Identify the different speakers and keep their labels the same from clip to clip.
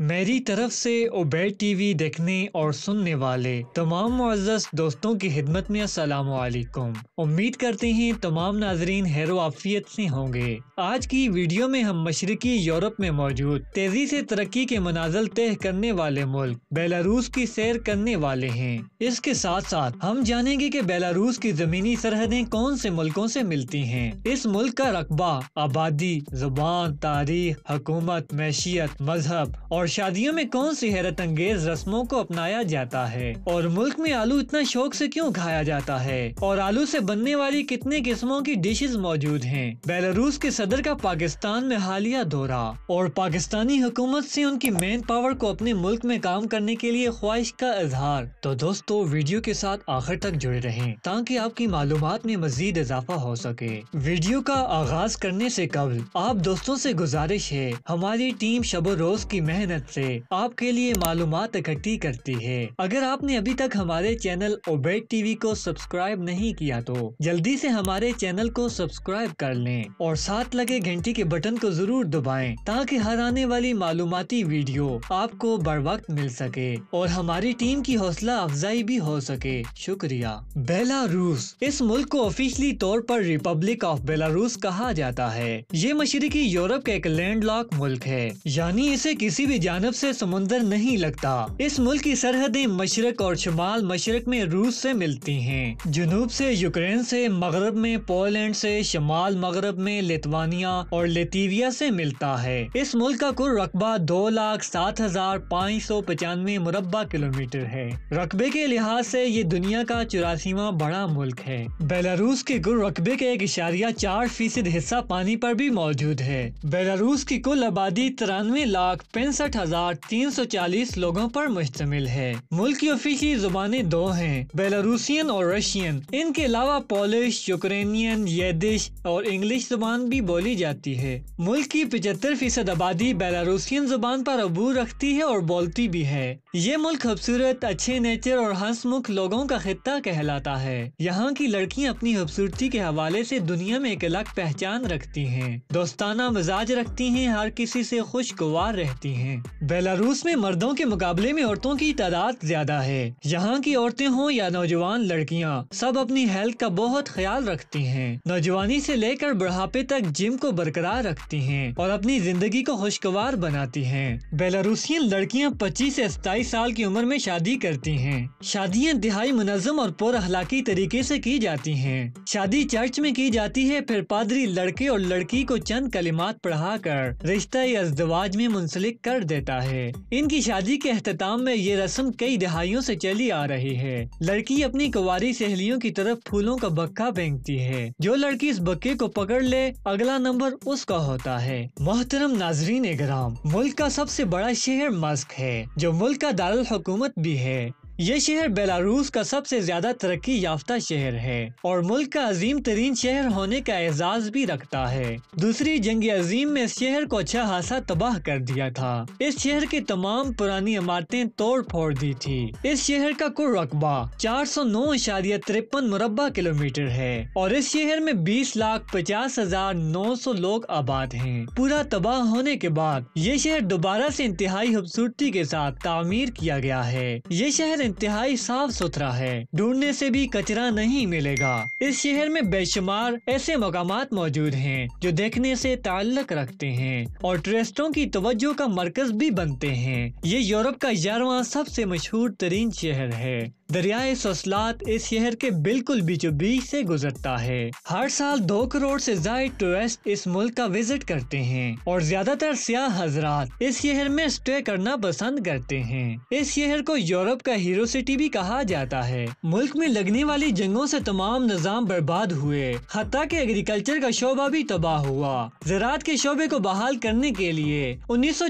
Speaker 1: मेरी तरफ से टी टीवी देखने और सुनने वाले तमाम मुआज़ दोस्तों की खिदमत में असलकुम उम्मीद करते हैं तमाम नाजरीन हैरो आफियत से होंगे आज की वीडियो में हम मशरकी यूरोप में मौजूद तेजी से तरक्की के मनाजल तय करने वाले मुल्क बेलारूस की सैर करने वाले हैं इसके साथ साथ हम जानेंगे की बेलारूस की जमीनी सरहदें कौन से मुल्कों से मिलती है इस मुल्क का रकबा आबादी जुबान तारीख हकूमत मैशियत मजहब और और शादियों में कौन सी हैरत अंगेज रस्मों को अपनाया जाता है और मुल्क में आलू इतना शौक से क्यों खाया जाता है और आलू से बनने वाली कितने किस्मों की डिशेज मौजूद हैं बेलारूस के सदर का पाकिस्तान में हालिया दौरा और पाकिस्तानी हुकूमत से उनकी मैन पावर को अपने मुल्क में काम करने के लिए ख्वाहिश का इजहार तो दोस्तों वीडियो के साथ आखिर तक जुड़े रहे ताकि आपकी मालूम में मजीद इजाफा हो सके वीडियो का आगाज करने ऐसी कबल आप दोस्तों ऐसी गुजारिश है हमारी टीम शबो रोज की मेहनत मेहनत से आपके लिए मालूम इकट्ठी करती है अगर आपने अभी तक हमारे चैनल ओबेट टीवी को सब्सक्राइब नहीं किया तो जल्दी से हमारे चैनल को सब्सक्राइब कर लें और साथ लगे घंटी के बटन को जरूर दबाएं ताकि हर आने वाली मालूमती वीडियो आपको बर वक्त मिल सके और हमारी टीम की हौसला अफजाई भी हो सके शुक्रिया बेलारूस इस मुल्क को ऑफिशियली तौर पर रिपब्लिक ऑफ बेलारूस कहा जाता है ये मशरकी यूरोप का एक लैंड लॉक मुल्क है यानी इसे किसी भी जानब से समुंदर नहीं लगता इस मुल्क की सरहदें मशरक और शुमाल मशरक में रूस से मिलती हैं जुनूब से यूक्रेन से मगरब में पोलैंड से शमाल मगरब में लिथवानिया और लेतीविया से मिलता है इस मुल्क का कुल रकबा दो लाख सात हजार पाँच सौ पचानवे मुरबा किलोमीटर है रकबे के लिहाज से ये दुनिया का चौरासीवा बड़ा मुल्क है बेलारूस के कुल रकबे के एक इशारिया चार फीसद हिस्सा पानी पर भी मौजूद है बेलारूस की कुल आबादी तिरानवे लाख पैंसठ चालीस लोगों पर मुश्तमिल है मुल्क की ऑफिशी जुबानें दो हैं बेलारूसियन और रशियन इनके अलावा पोलिश यूक्रेनियन येदिश और इंग्लिश जुबान भी बोली जाती है मुल्क की पिचहत्तर फीसद आबादी बेलारूसियन जुबान पर अबूर रखती है और बोलती भी है ये मुल्क खूबसूरत अच्छे नेचर और हंसमुख लोगों का खत्ता कहलाता है यहाँ की लड़कियाँ अपनी खूबसूरती के हवाले से दुनिया में एक अलग पहचान रखती हैं दोस्ताना मिजाज रखती हैं हर किसी से खुशगवार रहती हैं बेलारूस में मर्दों के मुकाबले में औरतों की तादाद ज्यादा है यहाँ की औरतें हों या नौजवान लड़कियाँ सब अपनी हेल्थ का बहुत ख्याल रखती हैं नौजवानी से लेकर बुढ़ापे तक जिम को बरकरार रखती हैं और अपनी जिंदगी को खुशगवार बनाती हैं बेलारूसियन लड़कियाँ पच्चीस ऐसी सताईस साल की उम्र में शादी करती हैं शादियाँ दिहाई मुनजम और पुर अखलाकी तरीके ऐसी की जाती है शादी चर्च में की जाती है फिर पादरी लड़के और लड़की को चंद कलिमात पढ़ा कर रिश्ता अजदवाज में मुंसलिक कर दे देता है इनकी शादी के अहतमाम में ये रस्म कई दहाइयों से चली आ रही है लड़की अपनी कुवारी सहेलियों की तरफ फूलों का बक्का फेंकती है जो लड़की इस बक्के को पकड़ ले अगला नंबर उसका होता है मोहतरम नाजरीन ग्राम मुल्क का सबसे बड़ा शहर मस्क है जो मुल्क का दारुल हुकूमत भी है ये शहर बेलारूस का सबसे ज्यादा तरक्की याफ्ता शहर है और मुल्क का अजीम तरीन शहर होने का एजाज भी रखता है दूसरी जंग अजीम में शहर को अच्छा खासा तबाह कर दिया था इस शहर की तमाम पुरानी इमारतें तोड़ फोड़ दी थी इस शहर का कुल रकबा चार सौ नौ इशारिया तिरपन मुरबा किलोमीटर है और इस शहर में बीस लाख पचास हजार नौ सौ लोग आबाद है पूरा तबाह होने के बाद ये शहर दोबारा ऐसी इंतहाई खूबसूरती के साथ तामीर किया गया है ये शहर इंतहाई साफ सुथरा है ढूंढने से भी कचरा नहीं मिलेगा इस शहर में बेशुमार ऐसे मकाम मौजूद हैं जो देखने से ताल्लक रखते हैं और टूरिस्टों की तवज्जो का मरकज भी बनते हैं ये यूरोप का ग्यारहवा सबसे मशहूर तरीन शहर है दरियाए सोसलात इस शहर के बिल्कुल बीचों बीच से गुजरता है हर साल दो करोड़ से ज्यादा टूरिस्ट इस मुल्क का विजिट करते हैं और ज्यादातर सियाह हजरात इस शहर में स्टे करना पसंद करते हैं इस शहर को यूरोप का हीरो सिटी भी कहा जाता है मुल्क में लगने वाली जंगों से तमाम निज़ाम बर्बाद हुए हती के एग्रीकल्चर का शोबा भी तबाह हुआ ज़रात के शोबे को बहाल करने के लिए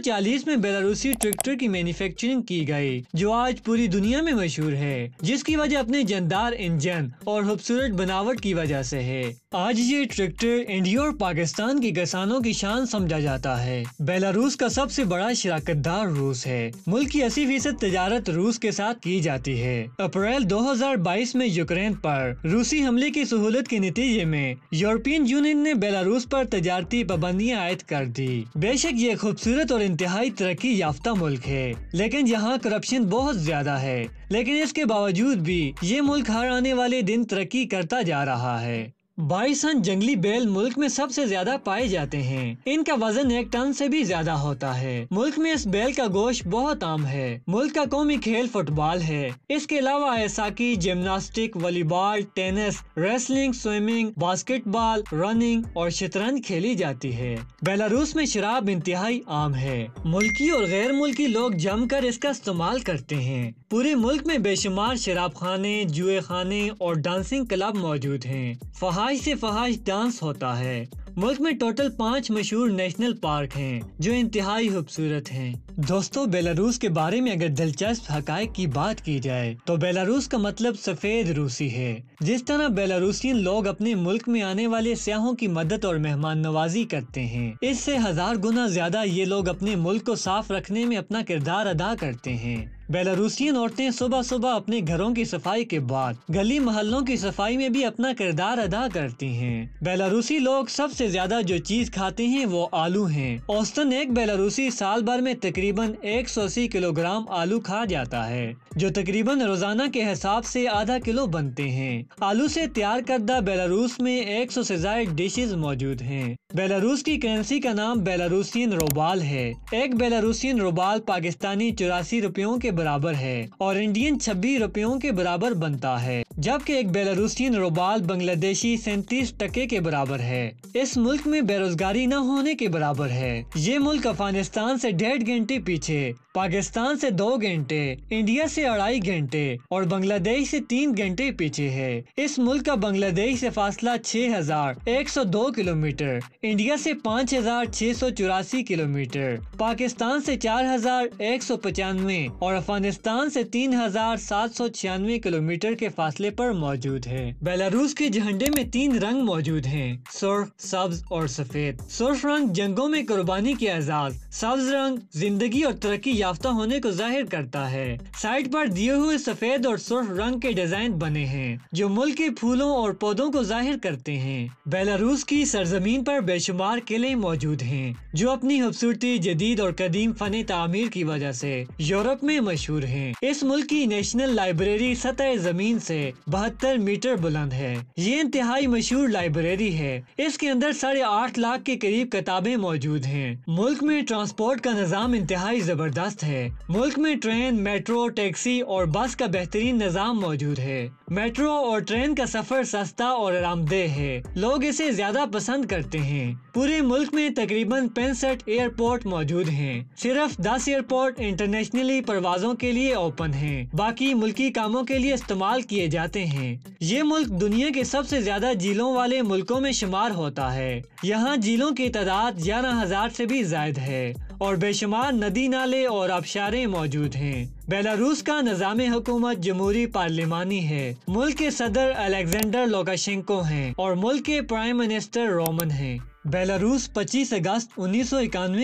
Speaker 1: चालीस में बेलारूसी ट्रैक्टर की मैन्युफैक्चरिंग की गई जो आज पूरी दुनिया में मशहूर है जिसकी वजह अपने जानदार इंजन और खूबसूरत बनावट की वजह से है आज ये ट्रैक्टर इंडिया और पाकिस्तान के किसानों की शान समझा जाता है बेलारूस का सबसे बड़ा शराकत दार रूस है मुल्क की अस्सी फीसद तजारत रूस के साथ की जाती है अप्रैल 2022 में यूक्रेन पर रूसी हमले की सहूलत के नतीजे में यूरोपियन यूनियन ने बेलारूस पर तजारती पाबंदियाँ आयद कर दी बेशक ये खूबसूरत और इंतहाई तरक्की याफ्ता मुल्क है लेकिन यहाँ करप्शन बहुत ज्यादा है लेकिन इसके बावजूद भी ये मुल्क हर आने वाले दिन तरक्की करता जा रहा है बाइसन जंगली बैल मुल्क में सबसे ज्यादा पाए जाते हैं इनका वजन एक टन से भी ज्यादा होता है मुल्क में इस बैल का गोश्त बहुत आम है मुल्क का कौमी खेल फुटबॉल है इसके अलावा ऐसा की gymnastic volleyball tennis wrestling swimming basketball running और शतरंज खेली जाती है बेलारूस में शराब इंतहाई आम है मुल्की और गैर मुल्की लोग जम कर इसका इस्तेमाल करते हैं पूरे मुल्क में बेशुमार शराब खाने जुए खाने और डांसिंग क्लब मौजूद है फहा फहाइश से फहाइश डांस होता है मुल्क में टोटल पाँच मशहूर नेशनल पार्क हैं जो इंतहाई खूबसूरत हैं। दोस्तों बेलारूस के बारे में अगर दिलचस्प हक की बात की जाए तो बेलारूस का मतलब सफ़ेद रूसी है जिस तरह बेलारूसियन लोग अपने मुल्क में आने वाले सयाहों की मदद और मेहमान नवाजी करते हैं इससे हजार गुना ज्यादा ये लोग अपने मुल्क को साफ रखने में अपना किरदार अदा करते हैं बेलारूसियन औरतें सुबह सुबह अपने घरों की सफाई के बाद गली मोहल्लों की सफाई में भी अपना किरदार अदा करती हैं। बेलारूसी लोग सबसे ज्यादा जो चीज खाते हैं वो आलू हैं। औसतन एक बेलारूसी साल भर में तकरीबन अस्सी किलोग्राम आलू खा जाता है जो तकरीबन रोजाना के हिसाब से आधा किलो बनते हैं आलू से तैयार करदा बेलारूस में एक सौ से ज्यादा डिशेज मौजूद है बेलारूस की करेंसी का नाम बेलारूसियन रोबाल है एक बेलारूसियन रोबाल पाकिस्तानी चौरासी रुपयों के बराबर है और इंडियन छब्बीस रुपयों के बराबर बनता है जबकि एक बेलारूसियन रोबाल बांग्लादेशी सैंतीस टके के बराबर है इस मुल्क में बेरोजगारी न होने के बराबर है ये मुल्क अफगानिस्तान से डेढ़ घंटे पीछे पाकिस्तान से दो घंटे इंडिया से अढ़ाई घंटे और बांग्लादेश से तीन घंटे पीछे है इस मुल्क का बांग्लादेश से फासला छह हजार एक सौ दो किलोमीटर इंडिया से पाँच हजार छह सौ चौरासी किलोमीटर पाकिस्तान से चार हजार एक सौ पचानवे और अफगानिस्तान से तीन हजार सात सौ छियानवे किलोमीटर के फासले डिस्प्ले पर मौजूद है बेलारूस के झंडे में तीन रंग मौजूद हैं सुर्ख सब्ज और सफेद सुर्ख रंग जंगों में कुर्बानी के एजाज सब्ज रंग जिंदगी और तरक्की याफ्ता होने को जाहिर करता है साइड पर दिए हुए सफेद और सुर्ख रंग के डिजाइन बने हैं जो मुल्क के फूलों और पौधों को जाहिर करते हैं बेलारूस की सरजमीन पर बेशुमार किले मौजूद हैं जो अपनी खूबसूरती जदीद और कदीम फन तमीर की वजह से यूरोप में मशहूर हैं। इस मुल्क की नेशनल लाइब्रेरी सतह जमीन से बहत्तर मीटर बुलंद है ये इंतहाई मशहूर लाइब्रेरी है इसके अंदर साढ़े आठ लाख के करीब किताबें मौजूद हैं मुल्क में ट्रांसपोर्ट का निज़ाम इंतहाई जबरदस्त है मुल्क में ट्रेन मेट्रो टैक्सी और बस का बेहतरीन निज़ाम मौजूद है मेट्रो और ट्रेन का सफर सस्ता और आरामदेह है लोग इसे ज्यादा पसंद करते हैं पूरे मुल्क में तकरीबन पैंसठ एयरपोर्ट मौजूद हैं। सिर्फ 10 एयरपोर्ट इंटरनेशनली परवाजों के लिए ओपन हैं, बाकी मुल्की कामों के लिए इस्तेमाल किए जाते हैं ये मुल्क दुनिया के सबसे ज्यादा झीलों वाले मुल्कों में शुमार होता है यहाँ झीलों की तादाद ग्यारह हजार ऐसी भी जायद है और बेशुमार नदी नाले और आबशारे मौजूद हैं बेलारूस का निज़ाम हुकूमत जमहूरी पार्लियामानी है मुल्क के सदर अलेक्जेंडर लोकाशेंको हैं और मुल्क के प्राइम मिनिस्टर रोमन हैं बेलारूस 25 अगस्त उन्नीस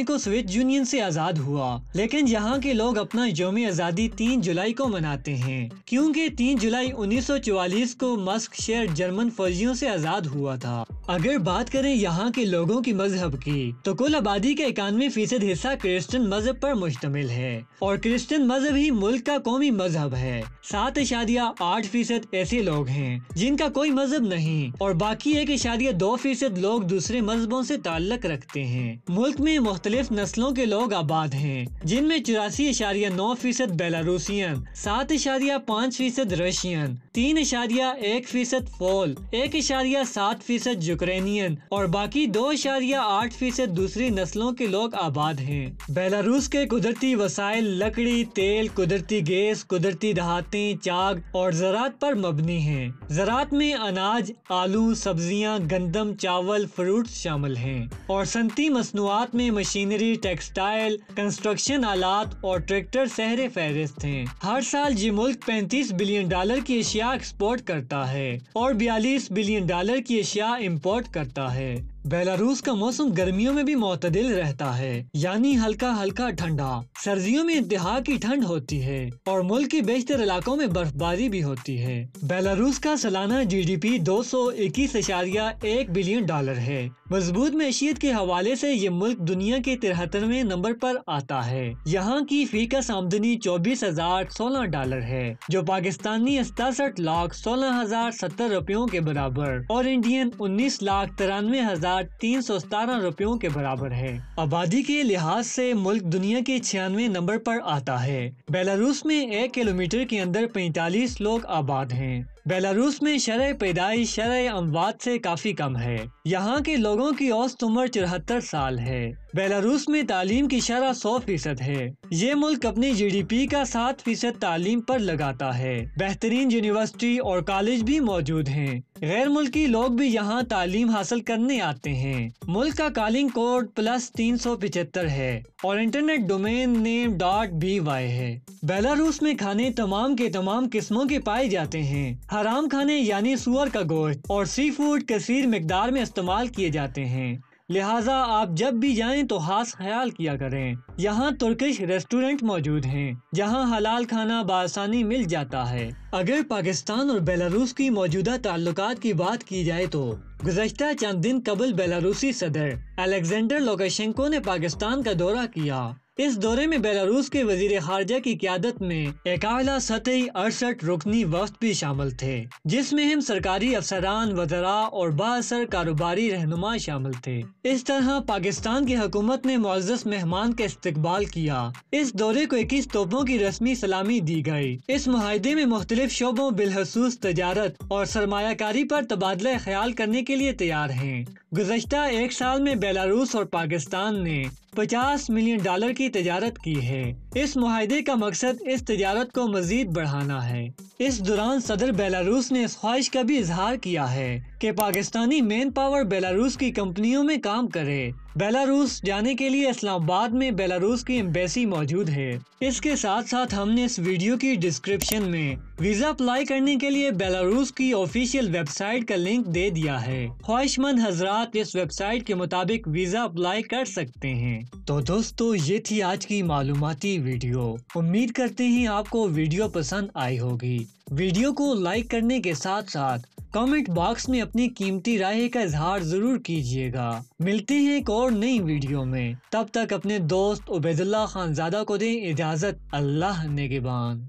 Speaker 1: को सोवियत यूनियन से आज़ाद हुआ लेकिन यहाँ के लोग अपना योम आज़ादी 3 जुलाई को मनाते हैं क्योंकि 3 जुलाई 1944 को मस्क शहर जर्मन फौजियों से आज़ाद हुआ था अगर बात करें यहाँ के लोगों की मजहब की तो कुल आबादी का इक्यानवे फीसद हिस्सा क्रिश्चियन मजहब पर मुश्तमिल है और क्रिश्चियन मजहब ही मुल्क का कौमी मजहब है सात इशादिया आठ फीसद ऐसे लोग हैं जिनका कोई मजहब नहीं और बाकी एक इशादिया दो फीसद लोग दूसरे मजहबों से ताल्लक रखते हैं मुल्क में मुख्तलिफ नस्लों के लोग आबाद हैं जिनमें चौरासी इशारिया नौ फीसद बेलारूसियन सात इशारिया पाँच फीसद रशियन तीन इशारिया एक फीसद फोल एक इशारिया सात फीसद यूक्रेनियन और बाकी दो इशारिया आठ फीसद दूसरी नस्लों के लोग आबाद हैं बेलारूस के कुदरती वसाइल लकड़ी तेल कुदरती गैस कुदरती दहाते चाग और ज़रात पर मबनी है ज़रात में अनाज आलू सब्जियाँ गंदम चावल फ्रूट शामिल है और सनती मसनुआत में मशीनरी टेक्सटाइल कंस्ट्रक्शन आलात और ट्रैक्टर सहरे फहरिस्त हैं हर साल ये मुल्क पैंतीस बिलियन डॉलर की अशिया एक्सपोर्ट करता है और बयालीस बिलियन डॉलर की अशिया कन्वर्ट करता है बेलारूस का मौसम गर्मियों में भी मतदिल रहता है यानी हल्का हल्का ठंडा सर्दियों में इंतहा की ठंड होती है और मुल्क के बेशतर इलाकों में बर्फबारी भी होती है बेलारूस का सालाना जीडीपी दो सौ इक्कीस एक बिलियन डॉलर है मजबूत मैशियत के हवाले से ये मुल्क दुनिया के तिहत्तरवें नंबर पर आता है यहाँ की फीकस आमदनी चौबीस हजार सोलह डॉलर है जो पाकिस्तानी सतासठ लाख सोलह हजार सत्तर रुपयों के बराबर और इंडियन उन्नीस लाख तिरानवे हजार हजार तीन सौ सतारह रुपयों के बराबर है आबादी के लिहाज से मुल्क दुनिया के छियानवे नंबर पर आता है बेलारूस में एक किलोमीटर के अंदर पैंतालीस लोग आबाद हैं बेलारूस में शरह पैदाइश शरह अमवाद से काफी कम है यहाँ के लोगों की औसत उम्र चौहत्तर साल है बेलारूस में तालीम की शरह सौ फीसद है ये मुल्क अपनी जीडीपी का सात फीसद तालीम पर लगाता है बेहतरीन यूनिवर्सिटी और कॉलेज भी मौजूद हैं। गैर मुल्की लोग भी यहाँ तालीम हासिल करने आते हैं मुल्क का कॉलिंग कोड प्लस तीन सौ पिचहत्तर है और internet domain name dot B Y है बेलारूस में खाने तमाम के तमाम किस्मों के पाए जाते हैं हराम खाने यानी सुअर का गोश्त और सी फूड कसीर मकदार में इस्तेमाल किए जाते हैं लिहाजा आप जब भी जाएं तो खास ख्याल किया करें यहाँ तुर्किश रेस्टोरेंट मौजूद हैं जहाँ हलाल खाना बासानी मिल जाता है अगर पाकिस्तान और बेलारूस की मौजूदा ताल्लुक की बात की जाए तो गुजशत चंद दिन कबल बेलारूसी सदर अलेक्जेंडर लोकाशेंको ने पाकिस्तान का दौरा किया इस दौरे में बेलारूस के वजीर खारजा की क्यादत में एक अला सतही अड़सठ रुकनी वफ्त भी शामिल थे जिसमें हम सरकारी अफसरान वजरा और बासर कारोबारी रहनुमा शामिल थे इस तरह पाकिस्तान की हुकूमत ने मुजस मेहमान का इस्तकबाल किया इस दौरे को इक्कीस तोपों की रस्मी सलामी दी गयी इस माहदे में मुख्तलिफ शोबों बिलखसूस तजारत और सरमाकारी आरोप तबादला ख्याल करने के लिए तैयार है गुजशत एक साल में बेलारूस और पाकिस्तान ने 50 मिलियन डॉलर की तजारत की है इस माहे का मकसद इस तजारत को मजीद बढ़ाना है इस दौरान सदर बेलारूस ने इस ख्वाहिश का भी इजहार किया है कि पाकिस्तानी मैन पावर बेलारूस की कंपनियों में काम करे बेलारूस जाने के लिए इस्लामाबाद में बेलारूस की एम्बेसी मौजूद है इसके साथ साथ हमने इस वीडियो की डिस्क्रिप्शन में वीजा अप्लाई करने के लिए बेलारूस की ऑफिशियल वेबसाइट का लिंक दे दिया है ख्वाहिशमंद हजरात इस वेबसाइट के मुताबिक वीजा अप्लाई कर सकते हैं तो दोस्तों ये थी आज की मालूमती वीडियो उम्मीद करते हैं आपको वीडियो पसंद आई होगी वीडियो को लाइक करने के साथ साथ कमेंट बॉक्स में अपनी कीमती राय का इजहार जरूर कीजिएगा मिलते हैं एक और नई वीडियो में तब तक अपने दोस्त उबैदुल्ला खानजादा को दें इजाज़त अल्लाह नेगेबान